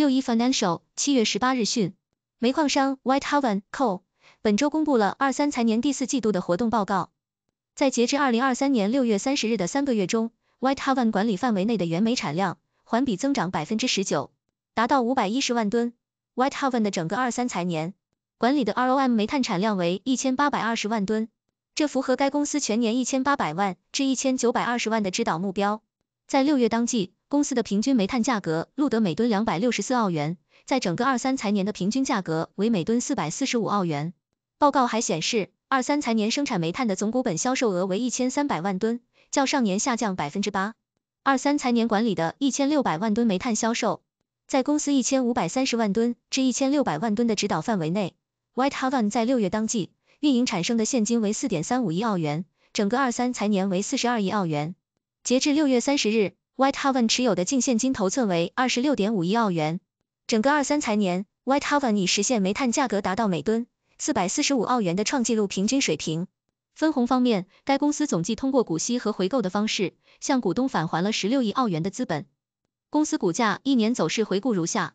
六一 financial 七月十八日讯，煤矿商 Whitehaven Coal 本周公布了二三财年第四季度的活动报告。在截至二零二三年六月三十日的三个月中，Whitehaven 管理范围内的原煤产量环比增长百分之十九，达到五百一十万吨。Whitehaven 的整个二三财年管理的 ROM 煤炭产量为一千八百二十万吨，这符合该公司全年一千八百万至一千九百二十万的指导目标。在六月当季，公司的平均煤炭价格录得每吨两百六十四澳元，在整个二三财年的平均价格为每吨四百四十五澳元。报告还显示，二三财年生产煤炭的总股本销售额为一千三百万吨，较上年下降百分之八。二三财年管理的一千六百万吨煤炭销售，在公司一千五百三十万吨至一千六百万吨的指导范围内。Whitehaven 在六月当季运营产生的现金为四点三五亿澳元，整个二三财年为四十二亿澳元。截至六月三十日。Whitehaven 持有的净现金头寸为二十六点五亿澳元。整个二三财年，Whitehaven 已实现煤炭价格达到每吨四百四十五澳元的创纪录平均水平。分红方面，该公司总计通过股息和回购的方式，向股东返还了十六亿澳元的资本。公司股价一年走势回顾如下。